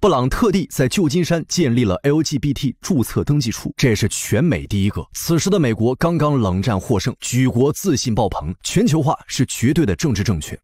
布朗特地在旧金山建立了 LGBT 注册登记处，这是全美第一个。此时的美国刚刚冷战获胜，举国自信爆棚，全球化是绝对的政治正确。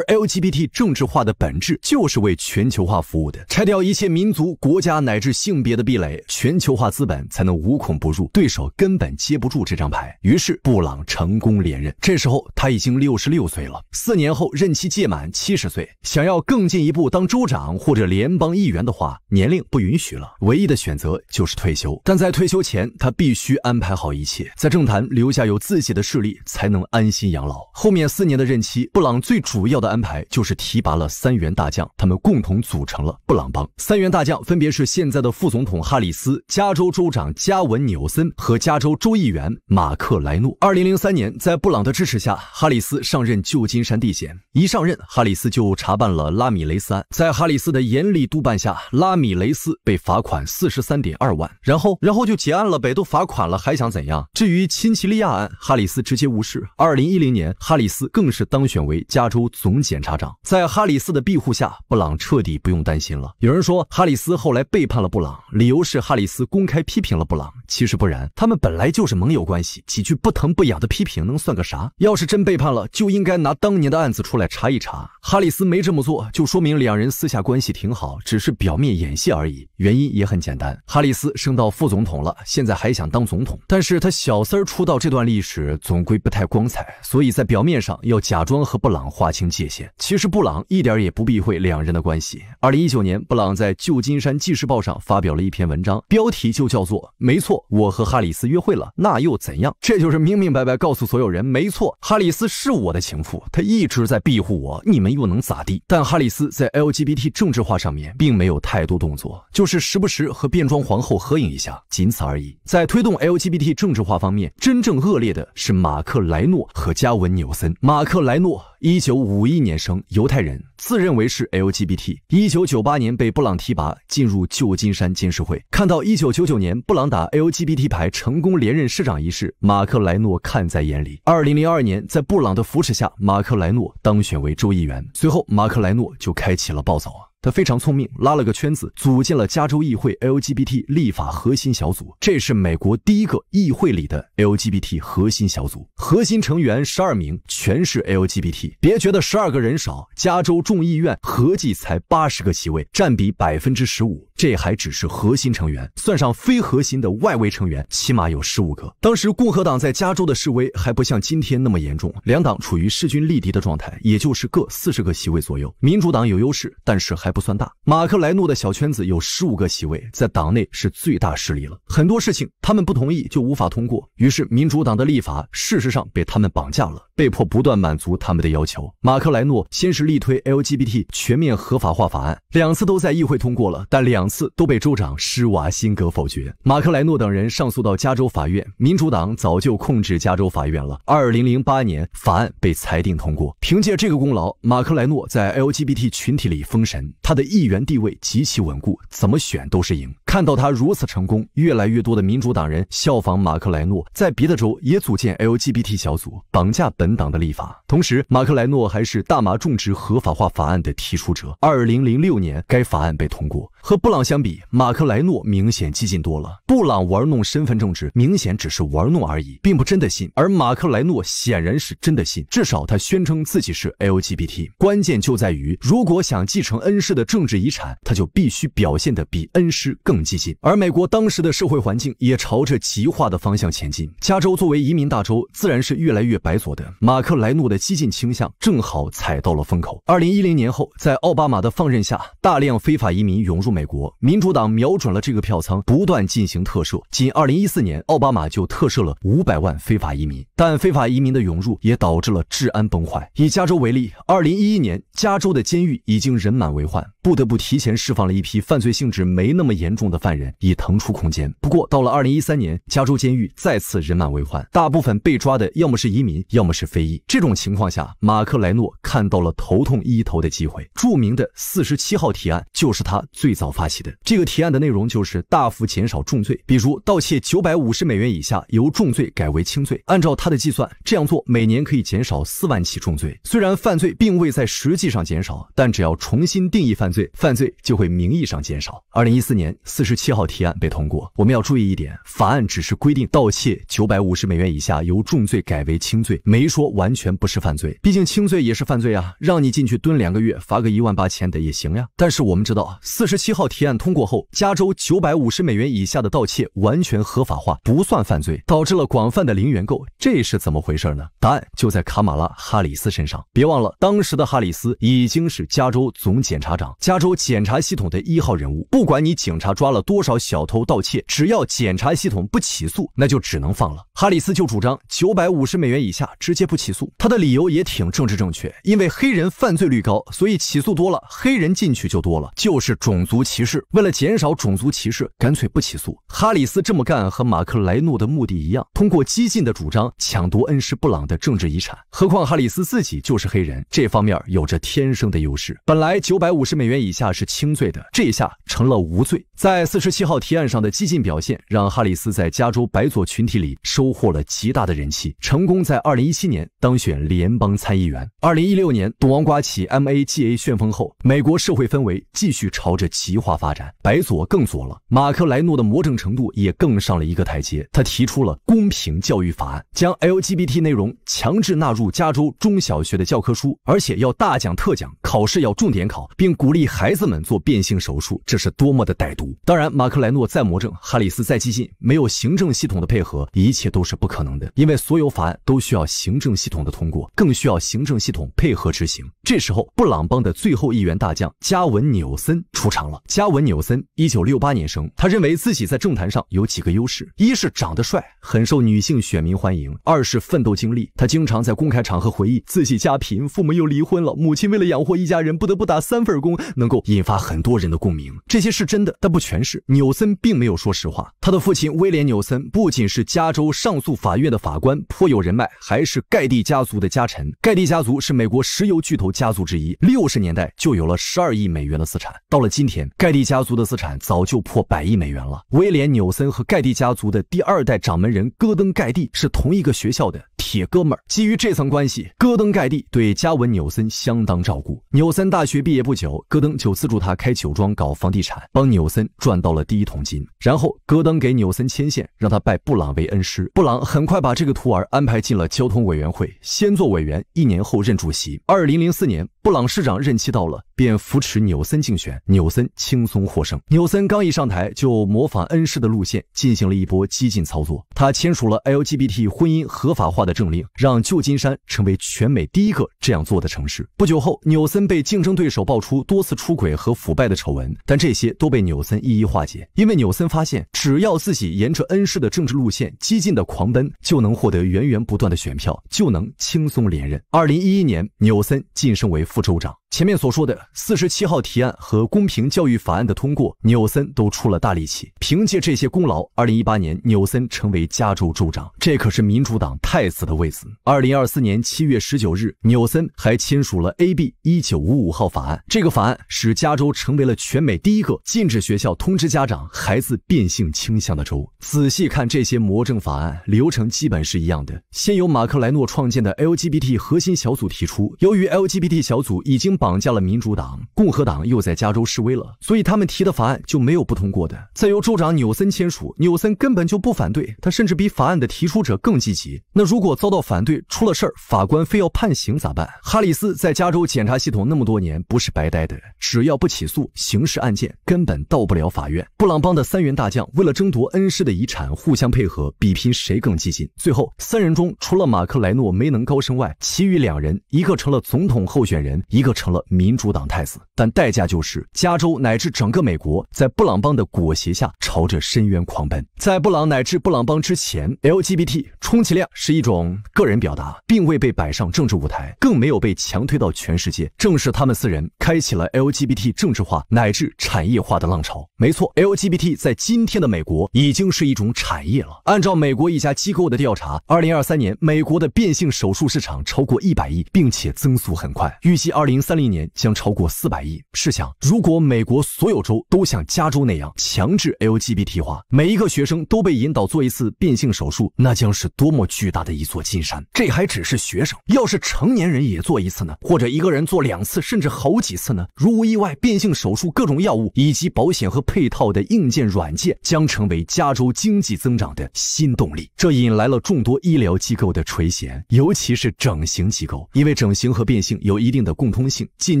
LGBT 政治化的本质就是为全球化服务的，拆掉一切民族、国家乃至性别的壁垒，全球化资本才能无孔不入，对手根本接不住这张牌。于是，布朗成功连任。这时候他已经六十六岁了，四年后任期届满，七十岁，想要更进一步当州长或者联邦议员的话，年龄不允许了，唯一的选择就是退休。但在退休前，他必须安排好一切，在政坛留下有自己的势力，才能安心养老。后面四年的任期，布朗最主要的安排。就是提拔了三员大将，他们共同组成了布朗帮。三员大将分别是现在的副总统哈里斯、加州州长加文纽森和加州州议员马克莱诺。二零零三年，在布朗的支持下，哈里斯上任旧金山地检。一上任，哈里斯就查办了拉米雷斯案。在哈里斯的严厉督办下，拉米雷斯被罚款四十三点二万，然后然后就结案了呗，都罚款了还想怎样？至于亲齐利亚案，哈里斯直接无视。二零一零年，哈里斯更是当选为加州总检。检察长在哈里斯的庇护下，布朗彻底不用担心了。有人说哈里斯后来背叛了布朗，理由是哈里斯公开批评了布朗。其实不然，他们本来就是盟友关系，几句不疼不痒的批评能算个啥？要是真背叛了，就应该拿当年的案子出来查一查。哈里斯没这么做，就说明两人私下关系挺好，只是表面演戏而已。原因也很简单，哈里斯升到副总统了，现在还想当总统，但是他小三儿出道这段历史总归不太光彩，所以在表面上要假装和布朗划清界限。其实布朗一点也不避讳两人的关系。二零一九年，布朗在旧金山《纪事报》上发表了一篇文章，标题就叫做“没错，我和哈里斯约会了，那又怎样？”这就是明明白白告诉所有人：没错，哈里斯是我的情妇，他一直在庇护我，你们又能咋地？但哈里斯在 LGBT 政治化上面并没有太多动作，就是时不时和变装皇后合影一下，仅此而已。在推动 LGBT 政治化方面，真正恶劣的是马克莱诺和加文纽森。马克莱诺。一九五一年生，犹太人，自认为是 LGBT。一九九八年被布朗提拔进入旧金山监事会。看到一九九九年布朗打 LGBT 牌成功连任市长一事，马克莱诺看在眼里。二零零二年，在布朗的扶持下，马克莱诺当选为州议员。随后，马克莱诺就开启了暴走他非常聪明，拉了个圈子，组建了加州议会 LGBT 立法核心小组。这是美国第一个议会里的 LGBT 核心小组，核心成员十二名，全是 LGBT。别觉得十二个人少，加州众议院合计才八十个席位，占比百分之十五。这还只是核心成员，算上非核心的外围成员，起码有十五个。当时共和党在加州的示威还不像今天那么严重，两党处于势均力敌的状态，也就是各四十个席位左右。民主党有优势，但是还不算大。马克莱诺的小圈子有十五个席位，在党内是最大势力了。很多事情他们不同意就无法通过，于是民主党的立法事实上被他们绑架了，被迫不断满足他们的要求。马克莱诺先是力推 LGBT 全面合法化法案，两次都在议会通过了，但两。次都被州长施瓦辛格否决，马克莱诺等人上诉到加州法院，民主党早就控制加州法院了。二零零八年法案被裁定通过，凭借这个功劳，马克莱诺在 LGBT 群体里封神，他的议员地位极其稳固，怎么选都是赢。看到他如此成功，越来越多的民主党人效仿马克莱诺，在别的州也组建 LGBT 小组，绑架本党的立法。同时，马克莱诺还是大麻种植合法化法案的提出者。二零零六年，该法案被通过。和布朗相比，马克莱诺明显激进多了。布朗玩弄身份政治，明显只是玩弄而已，并不真的信；而马克莱诺显然是真的信，至少他宣称自己是 LGBT。关键就在于，如果想继承恩师的政治遗产，他就必须表现得比恩师更。激进，而美国当时的社会环境也朝着极化的方向前进。加州作为移民大州，自然是越来越白左的。马克莱诺的激进倾向正好踩到了风口。二零一零年后，在奥巴马的放任下，大量非法移民涌入美国，民主党瞄准了这个票仓，不断进行特赦。仅二零一四年，奥巴马就特赦了五百万非法移民。但非法移民的涌入也导致了治安崩坏。以加州为例，二零一一年，加州的监狱已经人满为患，不得不提前释放了一批犯罪性质没那么严重。的犯人已腾出空间。不过到了二零一三年，加州监狱再次人满为患。大部分被抓的要么是移民，要么是非裔。这种情况下，马克莱诺看到了头痛医头的机会。著名的四十七号提案就是他最早发起的。这个提案的内容就是大幅减少重罪，比如盗窃九百五十美元以下由重罪改为轻罪。按照他的计算，这样做每年可以减少四万起重罪。虽然犯罪并未在实际上减少，但只要重新定义犯罪，犯罪就会名义上减少。二零一四年。四十七号提案被通过，我们要注意一点，法案只是规定盗窃九百五十美元以下由重罪改为轻罪，没说完全不是犯罪，毕竟轻罪也是犯罪啊，让你进去蹲两个月，罚个一万八千的也行呀。但是我们知道，四十七号提案通过后，加州九百五十美元以下的盗窃完全合法化，不算犯罪，导致了广泛的零元购，这是怎么回事呢？答案就在卡马拉哈里斯身上。别忘了，当时的哈里斯已经是加州总检察长，加州检察系统的一号人物，不管你警察抓。抓了多少小偷盗窃？只要检查系统不起诉，那就只能放了。哈里斯就主张九百五十美元以下直接不起诉，他的理由也挺政治正确，因为黑人犯罪率高，所以起诉多了，黑人进去就多了，就是种族歧视。为了减少种族歧视，干脆不起诉。哈里斯这么干和马克莱诺的目的一样，通过激进的主张抢夺恩施布朗的政治遗产。何况哈里斯自己就是黑人，这方面有着天生的优势。本来九百五十美元以下是轻罪的，这下成了无罪。在四十七号提案上的激进表现，让哈里斯在加州白左群体里收获了极大的人气，成功在二零一七年当选联邦参议员。二零一六年，赌王刮起 MAGA 旋风后，美国社会氛围继续朝着极化发展，白左更左了。马克莱诺的魔怔程度也更上了一个台阶，他提出了公平教育法案，将 LGBT 内容强制纳入加州中小学的教科书，而且要大讲特讲，考试要重点考，并鼓励孩子们做变性手术，这是多么的歹毒！当然，马克莱诺再魔怔，哈里斯再激进，没有行政系统的配合，一切都是不可能的。因为所有法案都需要行政系统的通过，更需要行政系统配合执行。这时候，布朗帮的最后一员大将加文纽森出场了。加文纽森，一九六八年生，他认为自己在政坛上有几个优势：一是长得帅，很受女性选民欢迎；二是奋斗经历。他经常在公开场合回忆自己家贫，父母又离婚了，母亲为了养活一家人，不得不打三份工，能够引发很多人的共鸣。这些是真的，但不。不全是纽森并没有说实话。他的父亲威廉纽森不仅是加州上诉法院的法官，颇有人脉，还是盖蒂家族的家臣。盖蒂家族是美国石油巨头家族之一，六十年代就有了十二亿美元的资产。到了今天，盖蒂家族的资产早就破百亿美元了。威廉纽森和盖蒂家族的第二代掌门人戈登盖蒂是同一个学校的铁哥们儿。基于这层关系，戈登盖蒂对加文纽森相当照顾。纽森大学毕业不久，戈登就资助他开酒庄、搞房地产，帮纽森。赚到了第一桶金，然后戈登给纽森牵线，让他拜布朗为恩师。布朗很快把这个徒儿安排进了交通委员会，先做委员，一年后任主席。二零零四年。布朗市长任期到了，便扶持纽森竞选，纽森轻松获胜。纽森刚一上台，就模仿恩施的路线进行了一波激进操作，他签署了 LGBT 婚姻合法化的政令，让旧金山成为全美第一个这样做的城市。不久后，纽森被竞争对手爆出多次出轨和腐败的丑闻，但这些都被纽森一一化解。因为纽森发现，只要自己沿着恩施的政治路线激进的狂奔，就能获得源源不断的选票，就能轻松连任。二零一一年，纽森晋升为。副州长。前面所说的四十七号提案和公平教育法案的通过，纽森都出了大力气。凭借这些功劳，二零一八年纽森成为加州州长，这可是民主党太子的位子。二零二四年七月十九日，纽森还签署了 AB 一九五五号法案，这个法案使加州成为了全美第一个禁止学校通知家长孩子变性倾向的州。仔细看这些魔怔法案流程，基本是一样的。先由马克莱诺创建的 LGBT 核心小组提出，由于 LGBT 小组已经把绑架了民主党，共和党又在加州示威了，所以他们提的法案就没有不通过的。再由州长纽森签署，纽森根本就不反对，他甚至比法案的提出者更积极。那如果遭到反对，出了事儿，法官非要判刑咋办？哈里斯在加州检察系统那么多年不是白待的，只要不起诉，刑事案件根本到不了法院。布朗帮的三员大将为了争夺恩师的遗产，互相配合，比拼谁更激进。最后三人中，除了马克莱诺没能高升外，其余两人，一个成了总统候选人，一个成。成了民主党太子，但代价就是加州乃至整个美国在布朗帮的裹挟下朝着深渊狂奔。在布朗乃至布朗帮之前，LGBT 充其量是一种个人表达，并未被摆上政治舞台，更没有被强推到全世界。正是他们四人开启了 LGBT 政治化乃至产业化的浪潮。没错，LGBT 在今天的美国已经是一种产业了。按照美国一家机构的调查，二零二三年美国的变性手术市场超过一百亿，并且增速很快，预计二零三。一年将超过四百亿。试想，如果美国所有州都像加州那样强制 LGBT 化，每一个学生都被引导做一次变性手术，那将是多么巨大的一座金山！这还只是学生，要是成年人也做一次呢？或者一个人做两次，甚至好几次呢？如无意外，变性手术、各种药物以及保险和配套的硬件软件将成为加州经济增长的新动力。这引来了众多医疗机构的垂涎，尤其是整形机构，因为整形和变性有一定的共通性。进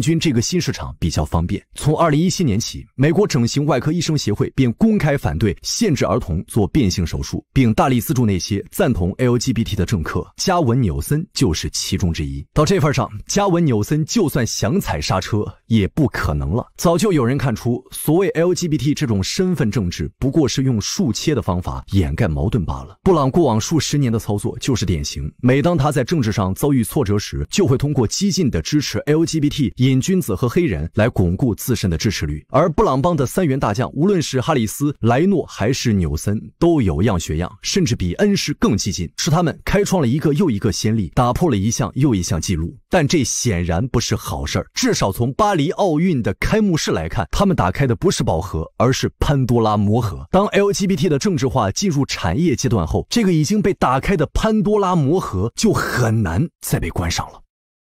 军这个新市场比较方便。从二零一七年起，美国整形外科医生协会便公开反对限制儿童做变性手术，并大力资助那些赞同 LGBT 的政客。加文纽森就是其中之一。到这份上，加文纽森就算想踩刹车也不可能了。早就有人看出，所谓 LGBT 这种身份政治不过是用树切的方法掩盖矛盾罢了。布朗过往数十年的操作就是典型。每当他在政治上遭遇挫折时，就会通过激进的支持 LGBT。瘾君子和黑人来巩固自身的支持率，而布朗帮的三员大将，无论是哈里斯、莱诺还是纽森，都有样学样，甚至比恩师更激进，是他们开创了一个又一个先例，打破了一项又一项记录。但这显然不是好事儿，至少从巴黎奥运的开幕式来看，他们打开的不是宝盒，而是潘多拉魔盒。当 LGBT 的政治化进入产业阶段后，这个已经被打开的潘多拉魔盒就很难再被关上了。